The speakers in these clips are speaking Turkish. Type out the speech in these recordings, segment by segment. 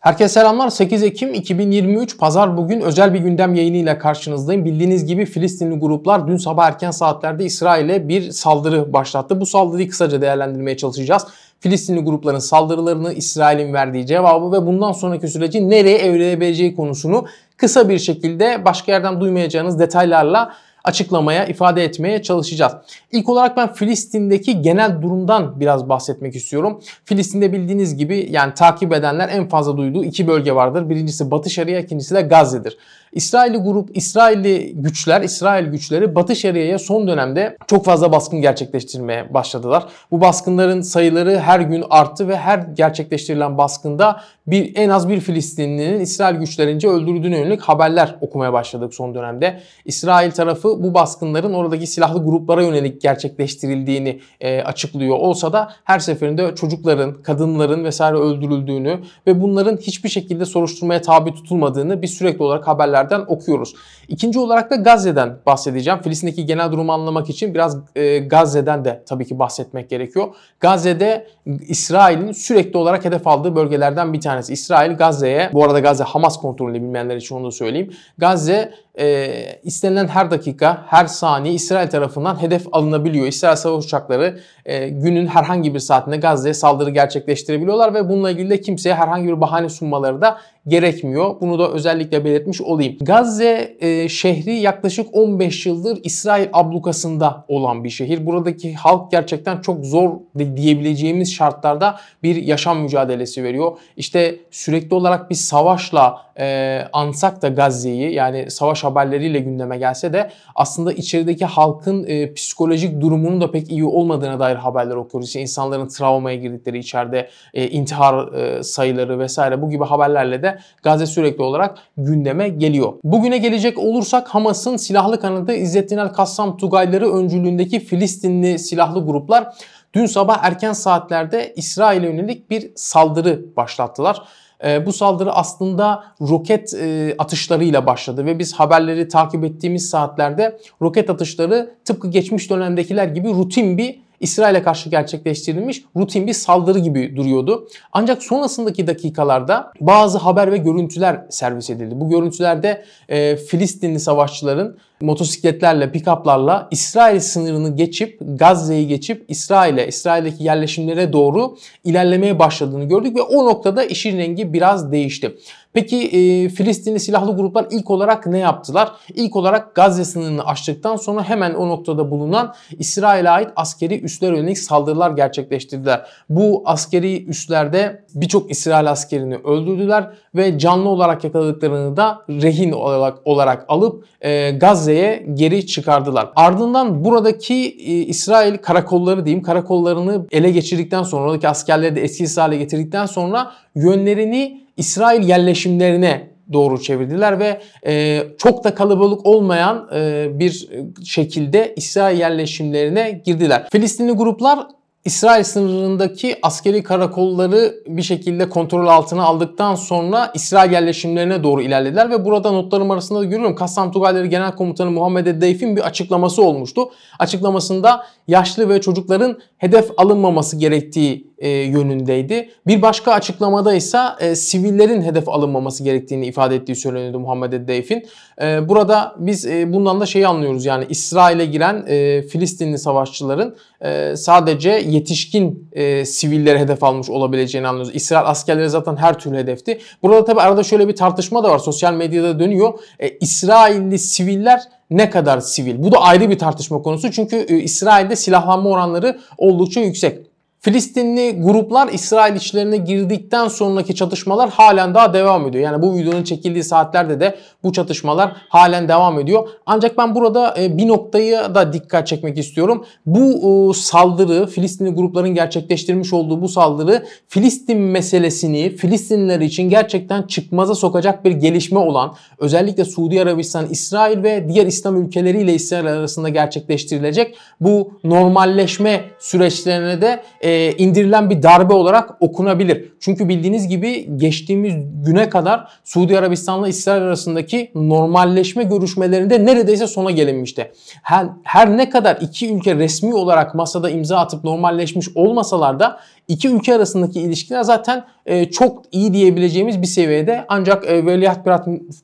Herkese selamlar. 8 Ekim 2023 Pazar bugün özel bir gündem yayınıyla karşınızdayım. Bildiğiniz gibi Filistinli gruplar dün sabah erken saatlerde İsrail'e bir saldırı başlattı. Bu saldırıyı kısaca değerlendirmeye çalışacağız. Filistinli grupların saldırılarını, İsrail'in verdiği cevabı ve bundan sonraki süreci nereye evrilebileceği konusunu kısa bir şekilde başka yerden duymayacağınız detaylarla açıklamaya, ifade etmeye çalışacağız. İlk olarak ben Filistin'deki genel durumdan biraz bahsetmek istiyorum. Filistin'de bildiğiniz gibi yani takip edenler en fazla duyduğu iki bölge vardır. Birincisi Batı Şeria, ikincisi de Gazze'dir. İsrailli grup, İsrailli güçler, İsrail güçleri Batı Şeria'ya son dönemde çok fazla baskın gerçekleştirmeye başladılar. Bu baskınların sayıları her gün arttı ve her gerçekleştirilen baskında bir en az bir Filistinlinin İsrail güçlerince öldürüldüğüne yönelik haberler okumaya başladık son dönemde. İsrail tarafı bu baskınların oradaki silahlı gruplara yönelik gerçekleştirildiğini e, açıklıyor olsa da her seferinde çocukların, kadınların vesaire öldürüldüğünü ve bunların hiçbir şekilde soruşturmaya tabi tutulmadığını bir sürekli olarak haberler haberlerden okuyoruz. İkinci olarak da Gazze'den bahsedeceğim. Filistin'deki genel durumu anlamak için biraz e, Gazze'den de tabii ki bahsetmek gerekiyor. Gazze'de İsrail'in sürekli olarak hedef aldığı bölgelerden bir tanesi. İsrail Gazze'ye, bu arada Gazze Hamas kontrolünde bilmeyenler için onu da söyleyeyim. Gazze e, istenilen her dakika, her saniye İsrail tarafından hedef alınabiliyor. İsrail savaş uçakları e, günün herhangi bir saatinde Gazze'ye saldırı gerçekleştirebiliyorlar ve bununla ilgili de kimseye herhangi bir bahane sunmaları da gerekmiyor. Bunu da özellikle belirtmiş olayım. Gazze e, şehri yaklaşık 15 yıldır İsrail ablukasında olan bir şehir. Buradaki halk gerçekten çok zor diyebileceğimiz şartlarda bir yaşam mücadelesi veriyor. İşte sürekli olarak bir savaşla e, ansak da Gazze'yi yani savaş haberleriyle gündeme gelse de aslında içerideki halkın e, psikolojik durumunun da pek iyi olmadığına dair haberler okuyoruz. İşte insanların travmaya girdikleri içeride e, intihar e, sayıları vesaire bu gibi haberlerle de Gazze sürekli olarak gündeme geliyor. Bugüne gelecek olursak Hamas'ın silahlı kanadı İzzettin El-Kassam Tugayları öncülüğündeki Filistinli silahlı gruplar dün sabah erken saatlerde İsrail'e yönelik bir saldırı başlattılar. Ee, bu saldırı aslında roket e, atışlarıyla başladı ve biz haberleri takip ettiğimiz saatlerde roket atışları tıpkı geçmiş dönemdekiler gibi rutin bir İsrail'e karşı gerçekleştirilmiş rutin bir saldırı gibi duruyordu. Ancak sonrasındaki dakikalarda bazı haber ve görüntüler servis edildi. Bu görüntülerde e, Filistinli savaşçıların motosikletlerle, pikaplarla İsrail sınırını geçip, Gazze'yi geçip İsrail'e, İsrail'deki yerleşimlere doğru ilerlemeye başladığını gördük ve o noktada işin rengi biraz değişti. Peki e, Filistinli silahlı gruplar ilk olarak ne yaptılar? İlk olarak Gazze sınırını açtıktan sonra hemen o noktada bulunan İsrail'e ait askeri üsler yönelik saldırılar gerçekleştirdiler. Bu askeri üslerde birçok İsrail askerini öldürdüler ve canlı olarak yakaladıklarını da rehin olarak, olarak alıp e, Gazze Gazze'ye geri çıkardılar. Ardından buradaki e, İsrail karakolları diyeyim karakollarını ele geçirdikten sonra oradaki askerleri de eski hale getirdikten sonra yönlerini İsrail yerleşimlerine doğru çevirdiler ve e, çok da kalabalık olmayan e, bir e, şekilde İsrail yerleşimlerine girdiler. Filistinli gruplar İsrail sınırındaki askeri karakolları bir şekilde kontrol altına aldıktan sonra İsrail yerleşimlerine doğru ilerlediler ve burada notlarım arasında da görüyorum Kassam Tugayları Genel Komutanı Muhammed Edeyf'in bir açıklaması olmuştu. Açıklamasında yaşlı ve çocukların hedef alınmaması gerektiği e, yönündeydi. Bir başka açıklamada ise e, sivillerin hedef alınmaması gerektiğini ifade ettiği söyleniyordu Muhammed Eddeif'in. E, burada biz e, bundan da şeyi anlıyoruz yani İsrail'e giren e, Filistinli savaşçıların e, sadece yetişkin e, sivillere hedef almış olabileceğini anlıyoruz. İsrail askerleri zaten her türlü hedefti. Burada tabi arada şöyle bir tartışma da var sosyal medyada dönüyor. E, İsrailli siviller ne kadar sivil? Bu da ayrı bir tartışma konusu çünkü e, İsrail'de silahlanma oranları oldukça yüksek. Filistinli gruplar İsrail içlerine girdikten sonraki çatışmalar halen daha devam ediyor. Yani bu videonun çekildiği saatlerde de bu çatışmalar halen devam ediyor. Ancak ben burada e, bir noktayı da dikkat çekmek istiyorum. Bu e, saldırı, Filistinli grupların gerçekleştirmiş olduğu bu saldırı Filistin meselesini Filistinliler için gerçekten çıkmaza sokacak bir gelişme olan özellikle Suudi Arabistan, İsrail ve diğer İslam ülkeleriyle İsrail arasında gerçekleştirilecek bu normalleşme süreçlerine de e, e, indirilen bir darbe olarak okunabilir. Çünkü bildiğiniz gibi geçtiğimiz güne kadar Suudi Arabistan'la İsrail arasındaki normalleşme görüşmelerinde neredeyse sona gelinmişti. Her, her ne kadar iki ülke resmi olarak masada imza atıp normalleşmiş olmasalar da iki ülke arasındaki ilişkiler zaten e, çok iyi diyebileceğimiz bir seviyede. Ancak e, Veliaht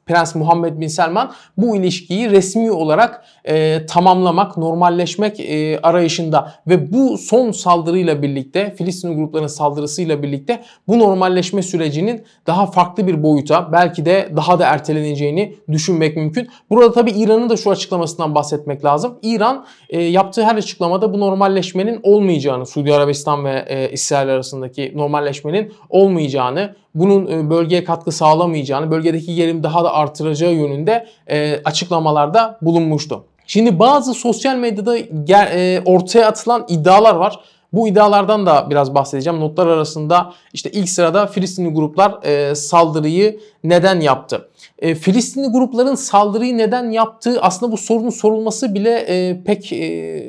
Prens Muhammed Bin Selman bu ilişkiyi resmi olarak e, tamamlamak, normalleşmek e, arayışında ve bu son saldırıyla birlikte Filistin gruplarının saldırısıyla birlikte bu normalleşme sürecinin daha farklı bir boyuta belki de daha da erteleneceğini düşünmek mümkün. Burada tabi İran'ın da şu açıklamasından bahsetmek lazım. İran e, yaptığı her açıklamada bu normalleşmenin olmayacağını Suudi Arabistan ve e, İsrail ülkelerle arasındaki normalleşmenin olmayacağını, bunun e, bölgeye katkı sağlamayacağını, bölgedeki gerilim daha da artıracağı yönünde e, açıklamalarda bulunmuştu. Şimdi bazı sosyal medyada e, ortaya atılan iddialar var. Bu iddialardan da biraz bahsedeceğim. Notlar arasında işte ilk sırada Filistinli gruplar saldırıyı neden yaptı? Filistinli grupların saldırıyı neden yaptığı aslında bu sorunun sorulması bile pek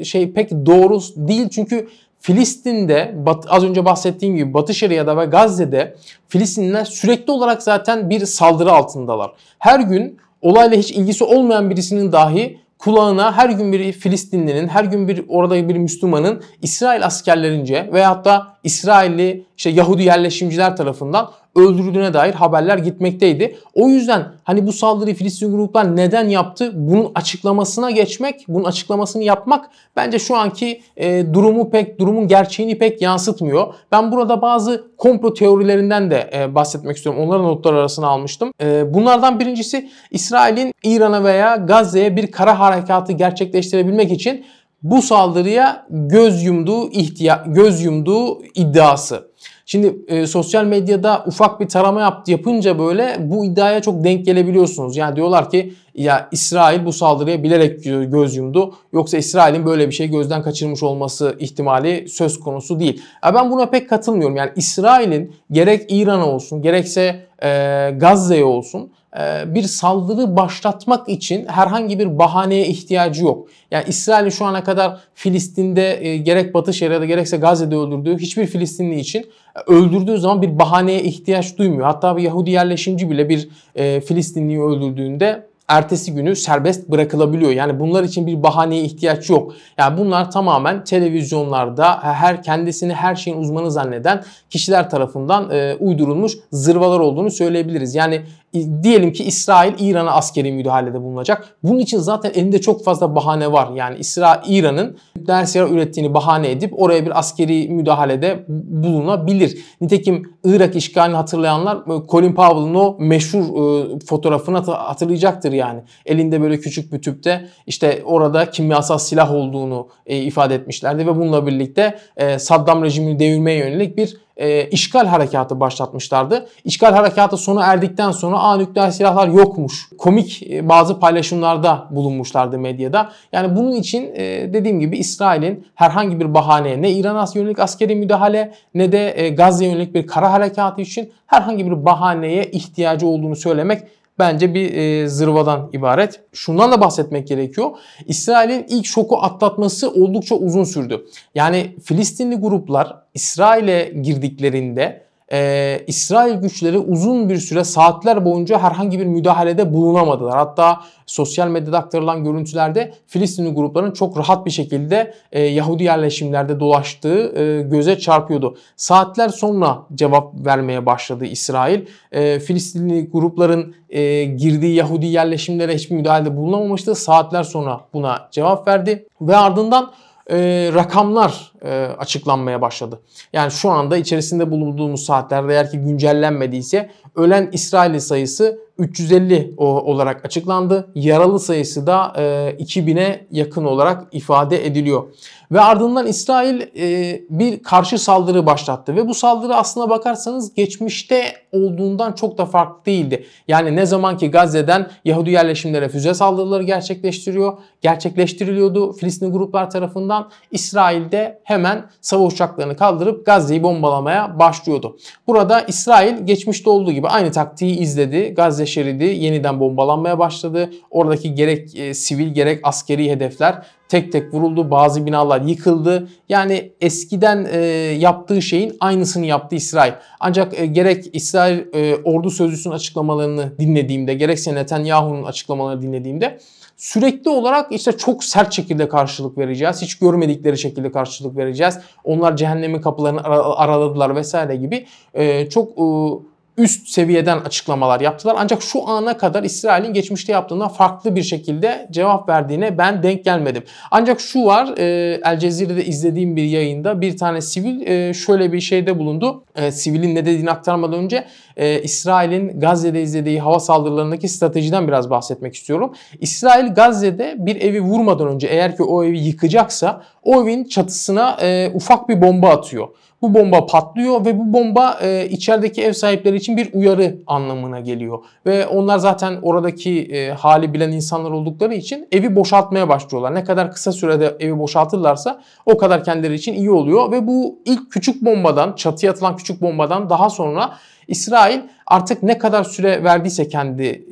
şey pek doğru değil. Çünkü Filistin'de az önce bahsettiğim gibi Batı Şeria'da ve Gazze'de Filistinliler sürekli olarak zaten bir saldırı altındalar. Her gün olayla hiç ilgisi olmayan birisinin dahi kulağına her gün bir Filistinlinin, her gün bir orada bir Müslümanın İsrail askerlerince veya hatta İsrailli işte Yahudi yerleşimciler tarafından öldürdüğüne dair haberler gitmekteydi. O yüzden hani bu saldırıyı Filistin gruplar neden yaptı? Bunun açıklamasına geçmek, bunun açıklamasını yapmak bence şu anki e, durumu pek, durumun gerçeğini pek yansıtmıyor. Ben burada bazı komplo teorilerinden de e, bahsetmek istiyorum. Onların notlar arasına almıştım. E, bunlardan birincisi İsrail'in İran'a veya Gazze'ye bir kara harekatı gerçekleştirebilmek için bu saldırıya göz yumduğu ihtiya göz yumduğu iddiası. Şimdi e, sosyal medyada ufak bir tarama yaptı yapınca böyle bu iddiaya çok denk gelebiliyorsunuz. Yani diyorlar ki ya İsrail bu saldırıya bilerek göz yumdu. Yoksa İsrail'in böyle bir şey gözden kaçırmış olması ihtimali söz konusu değil. Ya ben buna pek katılmıyorum. Yani İsrail'in gerek İran'a olsun gerekse e, Gazze'ye olsun e, bir saldırı başlatmak için herhangi bir bahaneye ihtiyacı yok. Yani İsrail'in şu ana kadar Filistin'de e, gerek Batı Şeria'da gerekse Gazze'de öldürdüğü hiçbir Filistinli için e, öldürdüğü zaman bir bahaneye ihtiyaç duymuyor. Hatta bir Yahudi yerleşimci bile bir Filistinliyi öldürdüğünde ertesi günü serbest bırakılabiliyor. Yani bunlar için bir bahaneye ihtiyaç yok. Yani bunlar tamamen televizyonlarda her kendisini her şeyin uzmanı zanneden kişiler tarafından e, uydurulmuş zırvalar olduğunu söyleyebiliriz. Yani diyelim ki İsrail İran'a askeri müdahalede bulunacak. Bunun için zaten elinde çok fazla bahane var. Yani İsrail İran'ın nükleer silah ürettiğini bahane edip oraya bir askeri müdahalede bulunabilir. Nitekim Irak işgalini hatırlayanlar e, Colin Powell'ın o meşhur e, fotoğrafını hatırlayacaktır yani. Elinde böyle küçük bir tüpte işte orada kimyasal silah olduğunu e, ifade etmişlerdi ve bununla birlikte Saddam rejimini devirmeye yönelik bir e, işgal harekatı başlatmışlardı. İşgal harekatı sona erdikten sonra a nükleer silahlar yokmuş. Komik e, bazı paylaşımlarda bulunmuşlardı medyada. Yani bunun için e, dediğim gibi İsrail'in herhangi bir bahane, ne İran'a yönelik askeri müdahale ne de e, Gazze'ye yönelik bir kara harekatı için herhangi bir bahaneye ihtiyacı olduğunu söylemek bence bir e, zırvadan ibaret. Şundan da bahsetmek gerekiyor. İsrail'in ilk şoku atlatması oldukça uzun sürdü. Yani Filistinli gruplar İsrail'e girdiklerinde e, İsrail güçleri uzun bir süre saatler boyunca herhangi bir müdahalede bulunamadılar. Hatta sosyal medyada aktarılan görüntülerde Filistinli grupların çok rahat bir şekilde e, Yahudi yerleşimlerde dolaştığı e, göze çarpıyordu. Saatler sonra cevap vermeye başladı İsrail. E, Filistinli grupların e, girdiği Yahudi yerleşimlere hiçbir müdahalede bulunamamıştı. Saatler sonra buna cevap verdi ve ardından e, rakamlar e, açıklanmaya başladı. Yani şu anda içerisinde bulunduğumuz saatlerde eğer ki güncellenmediyse ölen İsrail sayısı 350 olarak açıklandı. Yaralı sayısı da e, 2000'e yakın olarak ifade ediliyor. Ve ardından İsrail e, bir karşı saldırı başlattı ve bu saldırı aslına bakarsanız geçmişte olduğundan çok da farklı değildi. Yani ne zaman ki Gazze'den Yahudi yerleşimlere füze saldırıları gerçekleştiriyor, gerçekleştiriliyordu Filistinli gruplar tarafından İsrail'de hemen savaş uçaklarını kaldırıp Gazze'yi bombalamaya başlıyordu. Burada İsrail geçmişte olduğu gibi aynı taktiği izledi. Gazze şeridi yeniden bombalanmaya başladı. Oradaki gerek e, sivil gerek askeri hedefler tek tek vuruldu. Bazı binalar yıkıldı. Yani eskiden e, yaptığı şeyin aynısını yaptı İsrail. Ancak e, gerek İsrail e, ordu sözcüsünün açıklamalarını dinlediğimde gerekse Netanyahu'nun açıklamalarını dinlediğimde Sürekli olarak işte çok sert şekilde karşılık vereceğiz. Hiç görmedikleri şekilde karşılık vereceğiz. Onlar cehennemin kapılarını ar- araladılar vesaire gibi e, çok e, üst seviyeden açıklamalar yaptılar. Ancak şu ana kadar İsrail'in geçmişte yaptığına farklı bir şekilde cevap verdiğine ben denk gelmedim. Ancak şu var e, El Cezire'de izlediğim bir yayında bir tane sivil e, şöyle bir şeyde bulundu. E, sivilin ne dediğini aktarmadan önce e, İsrail'in Gazze'de izlediği hava saldırılarındaki stratejiden biraz bahsetmek istiyorum. İsrail Gazze'de bir evi vurmadan önce eğer ki o evi yıkacaksa o evin çatısına e, ufak bir bomba atıyor. Bu bomba patlıyor ve bu bomba e, içerideki ev sahipleri için bir uyarı anlamına geliyor. Ve onlar zaten oradaki e, hali bilen insanlar oldukları için evi boşaltmaya başlıyorlar. Ne kadar kısa sürede evi boşaltırlarsa o kadar kendileri için iyi oluyor. Ve bu ilk küçük bombadan, çatıya atılan küçük bombadan daha sonra İsrail artık ne kadar süre verdiyse kendi e,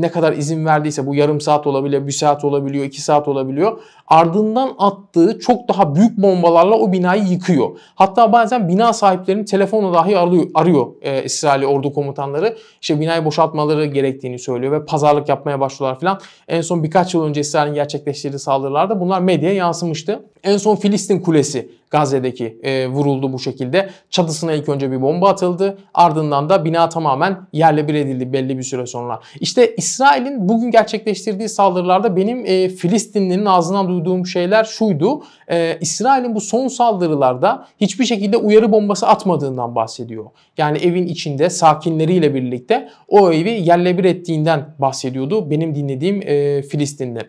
ne kadar izin verdiyse bu yarım saat olabiliyor, bir saat olabiliyor, iki saat olabiliyor. Ardından attığı çok daha büyük bombalarla o binayı yıkıyor. Hatta bazen bina sahiplerinin telefonla dahi arıyor, arıyor e, İsrail ordu komutanları. İşte binayı boşaltmaları gerektiğini söylüyor ve pazarlık yapmaya başlıyorlar filan. En son birkaç yıl önce İsrail'in gerçekleştirdiği saldırılarda bunlar medyaya yansımıştı. En son Filistin Kulesi Gazze'deki e, vuruldu bu şekilde. Çatısına ilk önce bir bomba atıldı. Ardından Ardından da bina tamamen yerle bir edildi belli bir süre sonra. İşte İsrail'in bugün gerçekleştirdiği saldırılarda benim e, Filistinli'nin ağzından duyduğum şeyler şuydu. E, İsrail'in bu son saldırılarda hiçbir şekilde uyarı bombası atmadığından bahsediyor. Yani evin içinde sakinleriyle birlikte o evi yerle bir ettiğinden bahsediyordu benim dinlediğim e, Filistinli.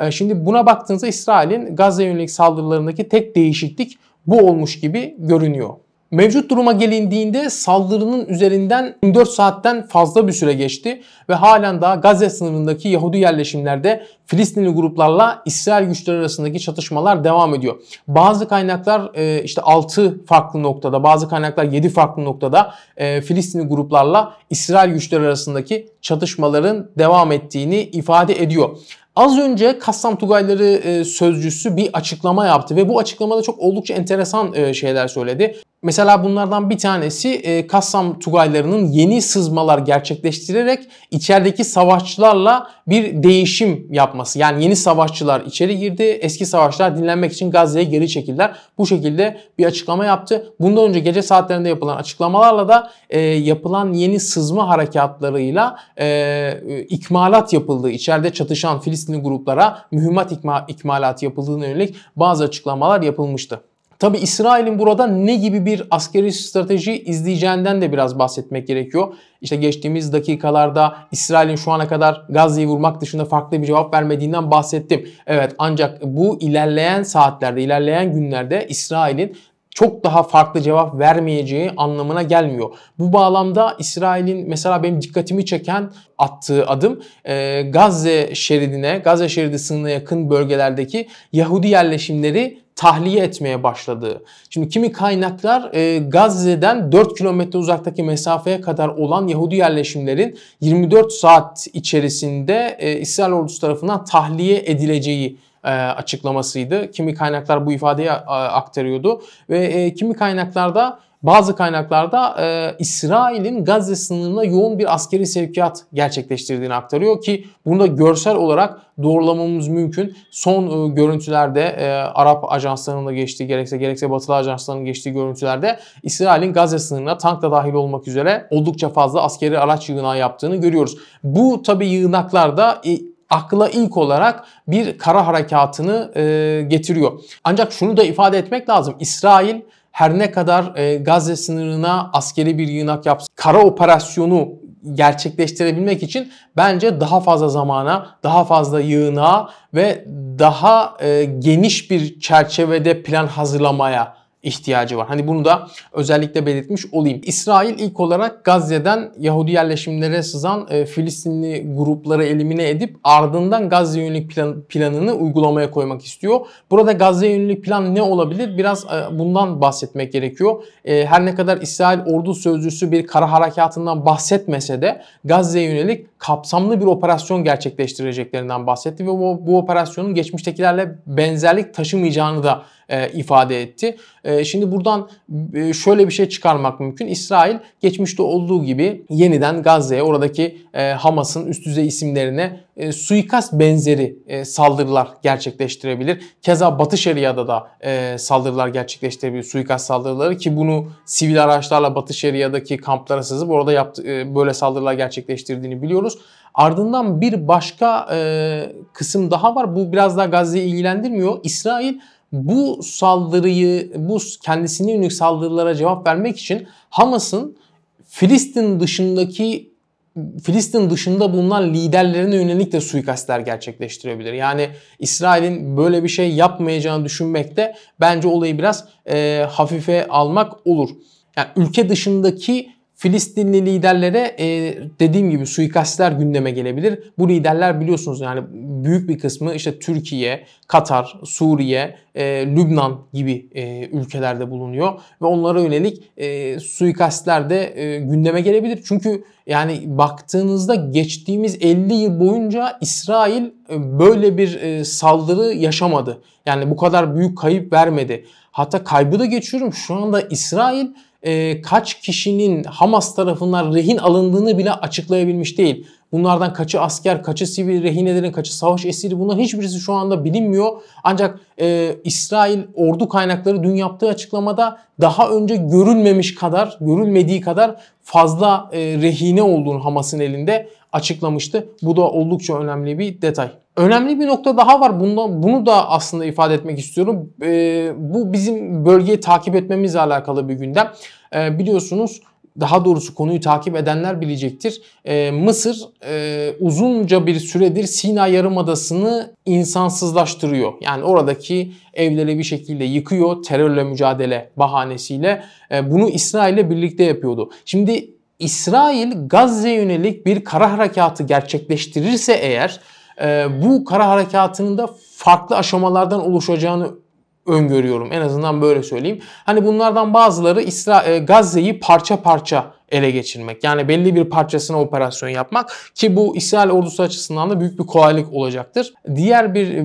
E, şimdi buna baktığınızda İsrail'in Gazze yönelik saldırılarındaki tek değişiklik bu olmuş gibi görünüyor. Mevcut duruma gelindiğinde saldırının üzerinden 24 saatten fazla bir süre geçti ve halen daha Gazze sınırındaki Yahudi yerleşimlerde Filistinli gruplarla İsrail güçleri arasındaki çatışmalar devam ediyor. Bazı kaynaklar e, işte 6 farklı noktada, bazı kaynaklar 7 farklı noktada e, Filistinli gruplarla İsrail güçleri arasındaki çatışmaların devam ettiğini ifade ediyor. Az önce Kassam Tugayları e, sözcüsü bir açıklama yaptı ve bu açıklamada çok oldukça enteresan şeyler söyledi. Mesela bunlardan bir tanesi e, Kassam Tugaylarının yeni sızmalar gerçekleştirerek içerideki savaşçılarla bir değişim yapması. Yani yeni savaşçılar içeri girdi, eski savaşçılar dinlenmek için Gazze'ye geri çekildiler. Bu şekilde bir açıklama yaptı. Bundan önce gece saatlerinde yapılan açıklamalarla da e, yapılan yeni sızma harekatlarıyla e, ikmalat yapıldığı, içeride çatışan Filistinli gruplara mühimmat ikma, ikmalatı yapıldığına yönelik bazı açıklamalar yapılmıştı. Tabi İsrail'in burada ne gibi bir askeri strateji izleyeceğinden de biraz bahsetmek gerekiyor. İşte geçtiğimiz dakikalarda İsrail'in şu ana kadar Gazze'yi vurmak dışında farklı bir cevap vermediğinden bahsettim. Evet ancak bu ilerleyen saatlerde, ilerleyen günlerde İsrail'in çok daha farklı cevap vermeyeceği anlamına gelmiyor. Bu bağlamda İsrail'in mesela benim dikkatimi çeken attığı adım e, Gazze şeridine, Gazze şeridi sınırına yakın bölgelerdeki Yahudi yerleşimleri tahliye etmeye başladığı. Şimdi kimi kaynaklar e, Gazze'den 4 kilometre uzaktaki mesafeye kadar olan Yahudi yerleşimlerin 24 saat içerisinde e, İsrail ordusu tarafından tahliye edileceği e, açıklamasıydı. Kimi kaynaklar bu ifadeyi e, aktarıyordu ve e, kimi kaynaklarda bazı kaynaklarda e, İsrail'in Gazze sınırına yoğun bir askeri sevkiyat gerçekleştirdiğini aktarıyor ki bunu da görsel olarak doğrulamamız mümkün. Son e, görüntülerde e, Arap ajanslarının da geçtiği gerekse gerekse Batılı ajanslarının geçtiği görüntülerde İsrail'in Gazze sınırına tankla dahil olmak üzere oldukça fazla askeri araç yığınağı yaptığını görüyoruz. Bu tabi yığınaklarda e, akla ilk olarak bir kara harekatını e, getiriyor. Ancak şunu da ifade etmek lazım. İsrail her ne kadar e, Gazze sınırına askeri bir yığınak yapsın, kara operasyonu gerçekleştirebilmek için bence daha fazla zamana, daha fazla yığınağa ve daha e, geniş bir çerçevede plan hazırlamaya ihtiyacı var. Hani bunu da özellikle belirtmiş olayım. İsrail ilk olarak Gazze'den Yahudi yerleşimlere sızan e, Filistinli grupları elimine edip ardından Gazze yönelik plan, planını uygulamaya koymak istiyor. Burada Gazze yönelik plan ne olabilir? Biraz e, bundan bahsetmek gerekiyor. E, her ne kadar İsrail ordu sözcüsü bir kara harekatından bahsetmese de Gazze yönelik kapsamlı bir operasyon gerçekleştireceklerinden bahsetti ve bu, bu operasyonun geçmiştekilerle benzerlik taşımayacağını da e, ifade etti. E, şimdi buradan e, şöyle bir şey çıkarmak mümkün. İsrail geçmişte olduğu gibi yeniden Gazze'ye oradaki e, Hamas'ın üst düzey isimlerine e, suikast benzeri e, saldırılar gerçekleştirebilir. Keza Batı Şeria'da da e, saldırılar gerçekleştirebilir. Suikast saldırıları ki bunu sivil araçlarla Batı Şeria'daki kamplara sızıp orada yaptı, e, böyle saldırılar gerçekleştirdiğini biliyoruz. Ardından bir başka e, kısım daha var. Bu biraz daha Gazze'yi ilgilendirmiyor. İsrail bu saldırıyı, bu kendisine yönelik saldırılara cevap vermek için Hamas'ın Filistin dışındaki Filistin dışında bulunan liderlerine yönelik de suikastler gerçekleştirebilir. Yani İsrail'in böyle bir şey yapmayacağını düşünmek de bence olayı biraz e, hafife almak olur. Yani ülke dışındaki Filistinli liderlere e, dediğim gibi suikastler gündeme gelebilir. Bu liderler biliyorsunuz yani büyük bir kısmı işte Türkiye, Katar, Suriye, e, Lübnan gibi e, ülkelerde bulunuyor. Ve onlara yönelik e, suikastler de e, gündeme gelebilir. Çünkü yani baktığınızda geçtiğimiz 50 yıl boyunca İsrail e, böyle bir e, saldırı yaşamadı. Yani bu kadar büyük kayıp vermedi. Hatta kaybı da geçiyorum şu anda İsrail e, kaç kişinin Hamas tarafından rehin alındığını bile açıklayabilmiş değil. Bunlardan kaçı asker, kaçı sivil rehinelerin, kaçı savaş esiri bunların hiçbirisi şu anda bilinmiyor. Ancak e, İsrail ordu kaynakları dün yaptığı açıklamada daha önce görülmemiş kadar, görülmediği kadar fazla e, rehine olduğunu Hamas'ın elinde açıklamıştı. Bu da oldukça önemli bir detay. Önemli bir nokta daha var. Bunu, bunu da aslında ifade etmek istiyorum. E, bu bizim bölgeyi takip etmemizle alakalı bir gündem. E, biliyorsunuz daha doğrusu konuyu takip edenler bilecektir. E, Mısır e, uzunca bir süredir Sina Yarımadası'nı insansızlaştırıyor. Yani oradaki evleri bir şekilde yıkıyor terörle mücadele bahanesiyle. E, bunu İsrail'le birlikte yapıyordu. Şimdi İsrail Gazze yönelik bir kara harekatı gerçekleştirirse eğer ee, bu kara harekatının da farklı aşamalardan oluşacağını öngörüyorum. En azından böyle söyleyeyim. Hani bunlardan bazıları İsra e, Gazze'yi parça parça ele geçirmek. Yani belli bir parçasına operasyon yapmak ki bu İsrail ordusu açısından da büyük bir kolaylık olacaktır. Diğer bir e,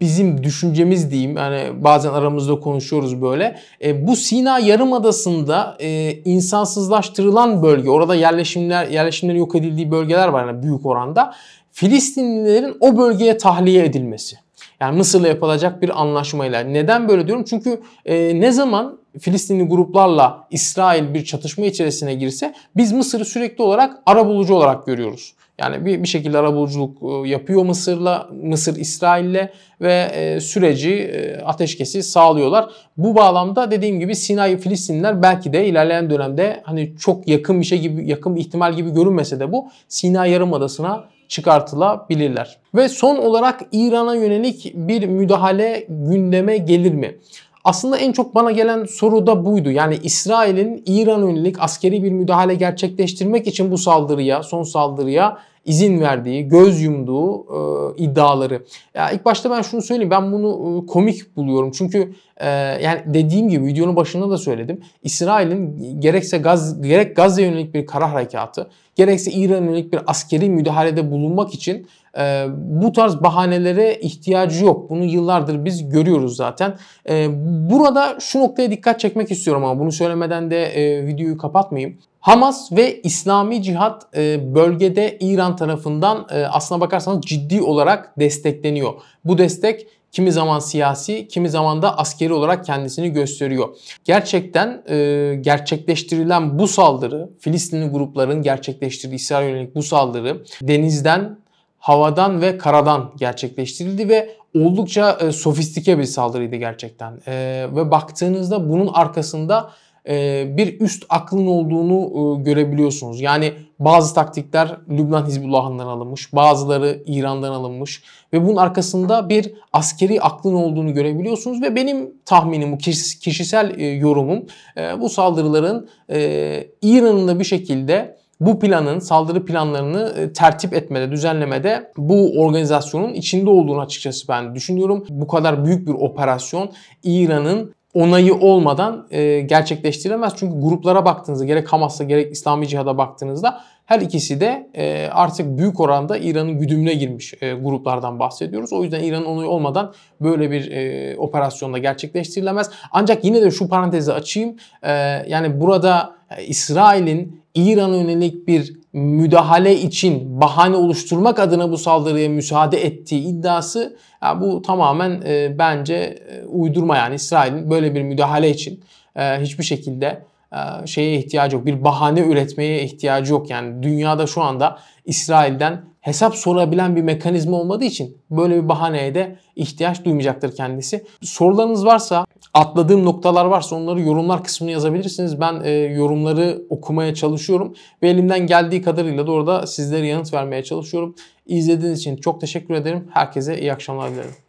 bizim düşüncemiz diyeyim yani bazen aramızda konuşuyoruz böyle. E, bu Sina Yarımadası'nda e, insansızlaştırılan bölge orada yerleşimler yerleşimlerin yok edildiği bölgeler var yani büyük oranda. Filistinlilerin o bölgeye tahliye edilmesi. Yani Mısır'la yapılacak bir anlaşmayla. Neden böyle diyorum? Çünkü e, ne zaman Filistinli gruplarla İsrail bir çatışma içerisine girse biz Mısır'ı sürekli olarak arabulucu olarak görüyoruz. Yani bir, bir şekilde arabuluculuk e, yapıyor Mısır'la, Mısır İsrail'le ve e, süreci e, ateşkesi sağlıyorlar. Bu bağlamda dediğim gibi Sinay Filistinliler belki de ilerleyen dönemde hani çok yakın bir şey gibi yakın bir ihtimal gibi görünmese de bu Sinay Yarımadası'na çıkartılabilirler. Ve son olarak İran'a yönelik bir müdahale gündeme gelir mi? Aslında en çok bana gelen soru da buydu. Yani İsrail'in İran yönelik askeri bir müdahale gerçekleştirmek için bu saldırıya, son saldırıya izin verdiği, göz yumduğu e, iddiaları. Ya ilk başta ben şunu söyleyeyim. Ben bunu e, komik buluyorum. Çünkü e, yani dediğim gibi videonun başında da söyledim. İsrail'in gerekse Gaz, gerek Gazze yönelik bir kara harekatı, gerekse İran yönelik bir askeri müdahalede bulunmak için e, bu tarz bahanelere ihtiyacı yok. Bunu yıllardır biz görüyoruz zaten. E, burada şu noktaya dikkat çekmek istiyorum ama bunu söylemeden de e, videoyu kapatmayayım. Hamas ve İslami Cihat e, bölgede İran tarafından e, aslına bakarsanız ciddi olarak destekleniyor. Bu destek kimi zaman siyasi, kimi zaman da askeri olarak kendisini gösteriyor. Gerçekten e, gerçekleştirilen bu saldırı, Filistinli grupların gerçekleştirdiği İsrail yönelik bu saldırı denizden, havadan ve karadan gerçekleştirildi ve oldukça sofistike bir saldırıydı gerçekten. ve baktığınızda bunun arkasında e, bir üst aklın olduğunu e, görebiliyorsunuz. Yani bazı taktikler Lübnan Hizbullah'ından alınmış, bazıları İran'dan alınmış ve bunun arkasında bir askeri aklın olduğunu görebiliyorsunuz ve benim tahminim, kişisel e, yorumum bu saldırıların İran'ın da bir şekilde bu planın, saldırı planlarını tertip etmede, düzenlemede bu organizasyonun içinde olduğunu açıkçası ben düşünüyorum. Bu kadar büyük bir operasyon İran'ın onayı olmadan e, gerçekleştiremez. Çünkü gruplara baktığınızda gerek Hamas'a gerek İslami Cihad'a baktığınızda her ikisi de e, artık büyük oranda İran'ın güdümüne girmiş e, gruplardan bahsediyoruz. O yüzden İran'ın onayı olmadan böyle bir e, operasyonda gerçekleştirilemez. Ancak yine de şu parantezi açayım. E, yani burada e, İsrail'in İran'a yönelik bir müdahale için bahane oluşturmak adına bu saldırıya müsaade ettiği iddiası yani bu tamamen e, bence e, uydurma yani İsrail'in böyle bir müdahale için e, hiçbir şekilde e, şeye ihtiyacı yok. Bir bahane üretmeye ihtiyacı yok. Yani dünyada şu anda İsrail'den hesap sorabilen bir mekanizma olmadığı için böyle bir bahaneye de ihtiyaç duymayacaktır kendisi. Sorularınız varsa, atladığım noktalar varsa onları yorumlar kısmına yazabilirsiniz. Ben e, yorumları okumaya çalışıyorum ve elimden geldiği kadarıyla da orada sizlere yanıt vermeye çalışıyorum. İzlediğiniz için çok teşekkür ederim. Herkese iyi akşamlar dilerim.